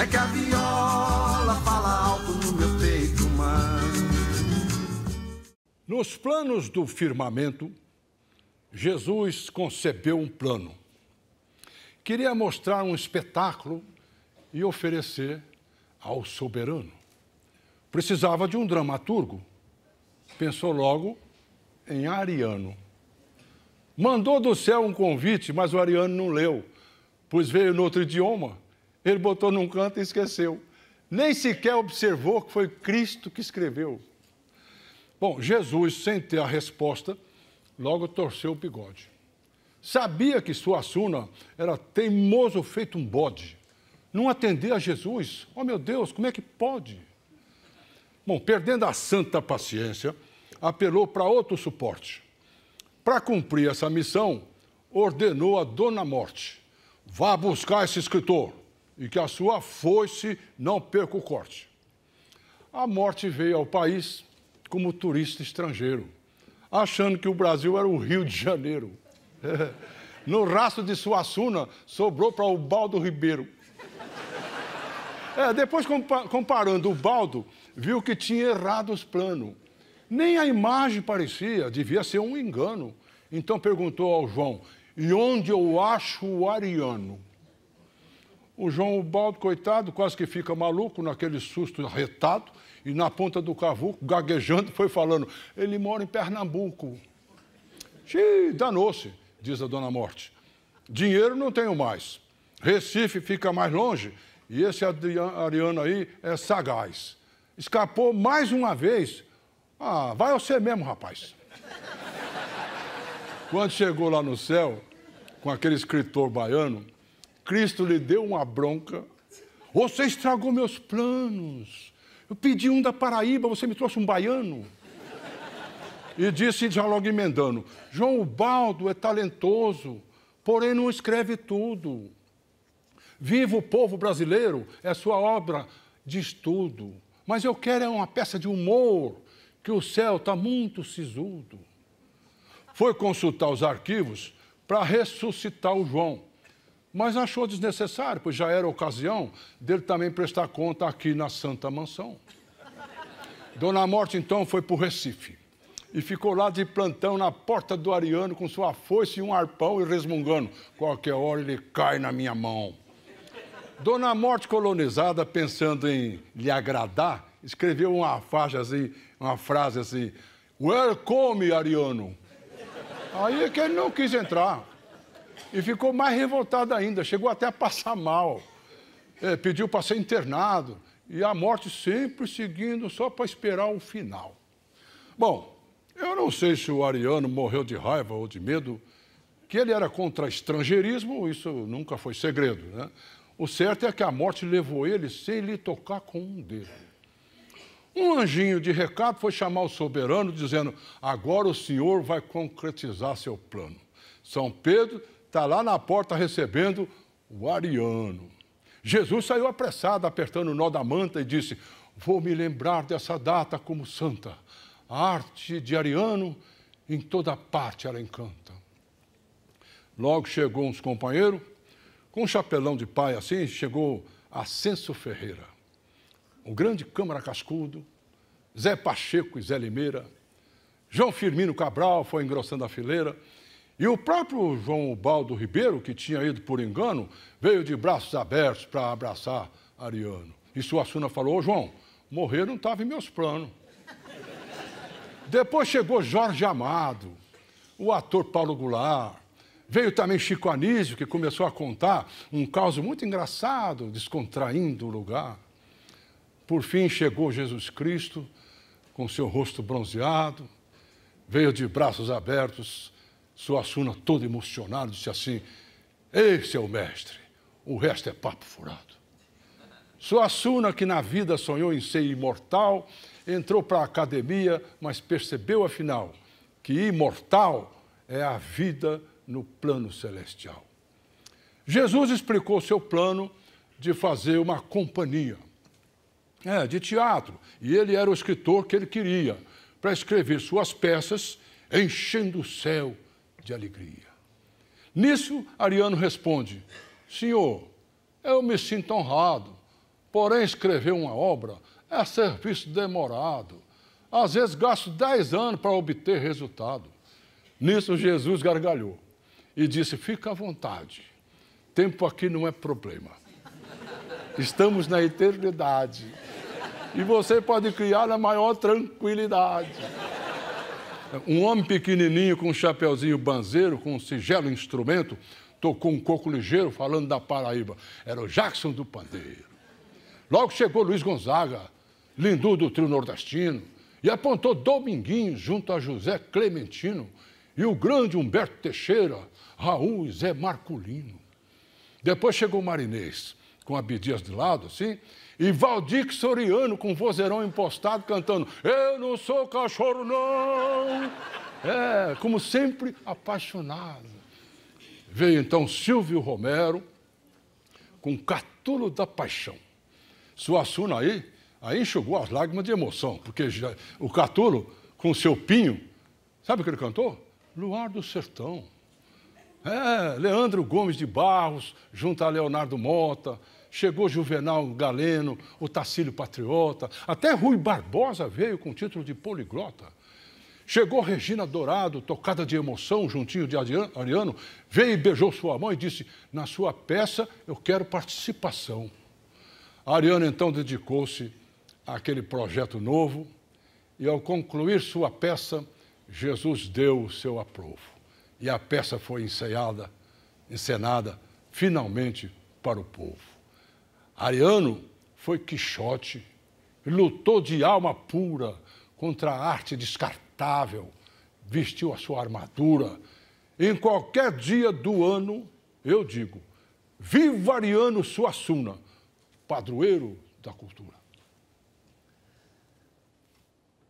É que a viola fala alto no meu peito humano. Nos planos do firmamento, Jesus concebeu um plano. Queria mostrar um espetáculo e oferecer ao soberano. Precisava de um dramaturgo. Pensou logo em Ariano. Mandou do céu um convite, mas o Ariano não leu, pois veio em outro idioma ele botou num canto e esqueceu. Nem sequer observou que foi Cristo que escreveu. Bom, Jesus, sem ter a resposta, logo torceu o bigode. Sabia que Suassuna era teimoso feito um bode. Não atender a Jesus, oh meu Deus, como é que pode? Bom, perdendo a santa paciência, apelou para outro suporte. Para cumprir essa missão, ordenou a Dona Morte: vá buscar esse escritor e que a sua foice não perca o corte. A morte veio ao país como turista estrangeiro, achando que o Brasil era o Rio de Janeiro. No rastro de Suassuna, sobrou para o Baldo Ribeiro. É, depois, comparando o Baldo, viu que tinha errado os planos. Nem a imagem parecia, devia ser um engano. Então perguntou ao João: e onde eu acho o Ariano? O João Ubaldo, coitado, quase que fica maluco naquele susto retado e na ponta do cavuco, gaguejando, foi falando: ele mora em Pernambuco. Xiii, danou-se, diz a Dona Morte. Dinheiro não tenho mais. Recife fica mais longe e esse Ariano aí é sagaz. Escapou mais uma vez. Ah, vai você mesmo, rapaz. Quando chegou lá no céu, com aquele escritor baiano, Cristo lhe deu uma bronca. Você estragou meus planos. Eu pedi um da Paraíba, você me trouxe um baiano. E disse, já logo emendando: João Baldo é talentoso, porém não escreve tudo. Viva o povo brasileiro é sua obra de estudo. Mas eu quero é uma peça de humor, que o céu está muito sisudo. Foi consultar os arquivos para ressuscitar o João. Mas achou desnecessário, pois já era ocasião dele também prestar conta aqui na Santa Mansão. Dona Morte, então, foi para o Recife e ficou lá de plantão na porta do Ariano com sua foice e um arpão e resmungando: qualquer hora ele cai na minha mão. Dona Morte colonizada, pensando em lhe agradar, escreveu uma faixa assim, uma frase assim: Welcome, Ariano. Aí é que ele não quis entrar e ficou mais revoltado ainda, chegou até a passar mal, é, pediu para ser internado, e a morte sempre seguindo só para esperar o final. Bom, eu não sei se o Ariano morreu de raiva ou de medo, que ele era contra estrangeirismo, isso nunca foi segredo, né? O certo é que a morte levou ele sem lhe tocar com um dedo. Um anjinho de recado foi chamar o soberano, dizendo: Agora o senhor vai concretizar seu plano. São Pedro está lá na porta recebendo o ariano. Jesus saiu apressado, apertando o nó da manta e disse: Vou me lembrar dessa data como santa. A arte de Ariano em toda parte ela encanta. Logo chegou uns companheiros, com um chapelão de pai assim, chegou Ascenso Ferreira, o grande Câmara Cascudo, Zé Pacheco e Zé Limeira, João Firmino Cabral foi engrossando a fileira, e o próprio João Baldo Ribeiro, que tinha ido por engano, veio de braços abertos para abraçar Ariano. E Suassuna falou: Ô João, morrer não estava em meus planos. Depois chegou Jorge Amado, o ator Paulo Goulart. Veio também Chico Anísio, que começou a contar um caos muito engraçado, descontraindo o lugar. Por fim chegou Jesus Cristo, com seu rosto bronzeado, veio de braços abertos Suassuna, todo emocionado, disse assim: "Ei, seu mestre, o resto é papo furado. Suassuna, que na vida sonhou em ser imortal, entrou para a academia, mas percebeu afinal que imortal é a vida no plano celestial. Jesus explicou seu plano de fazer uma companhia é, de teatro, e ele era o escritor que ele queria para escrever suas peças, enchendo o céu de alegria. Nisso, Ariano responde: Senhor, eu me sinto honrado, porém escrever uma obra é serviço demorado. Às vezes gasto dez anos para obter resultado. Nisso, Jesus gargalhou e disse: Fica à vontade, tempo aqui não é problema. Estamos na eternidade. E você pode criar na maior tranquilidade. Um homem pequenininho com um chapeuzinho banzeiro, com um sigelo instrumento, tocou um coco ligeiro falando da Paraíba. Era o Jackson do Pandeiro. Logo chegou Luiz Gonzaga, lindu do trio nordestino, e apontou Dominguinho junto a José Clementino e o grande Humberto Teixeira, Raul e Zé Marculino. Depois chegou o Marinês, com Abidias de lado, assim, e Valdir Soriano com vozeirão impostado cantando Eu não sou cachorro, não! É, como sempre, apaixonado. Veio então Silvio Romero com Catulo da Paixão. Suassuna aí, aí enxugou as lágrimas de emoção, porque já, o Catulo, com seu pinho, sabe o que ele cantou? Luar do Sertão. É, Leandro Gomes de Barros, junto a Leonardo Mota, Chegou Juvenal Galeno, o Tacílio Patriota, até Rui Barbosa veio com o título de poliglota. Chegou Regina Dourado, tocada de emoção, juntinho de Ariano, veio e beijou sua mão e disse: Na sua peça eu quero participação. A Ariano então dedicou-se àquele projeto novo e, ao concluir sua peça, Jesus deu o seu aprovo. E a peça foi ensaiada, encenada finalmente para o povo. Ariano foi Quixote, lutou de alma pura contra a arte descartável, vestiu a sua armadura. Em qualquer dia do ano, eu digo, viva Ariano Suassuna, padroeiro da cultura.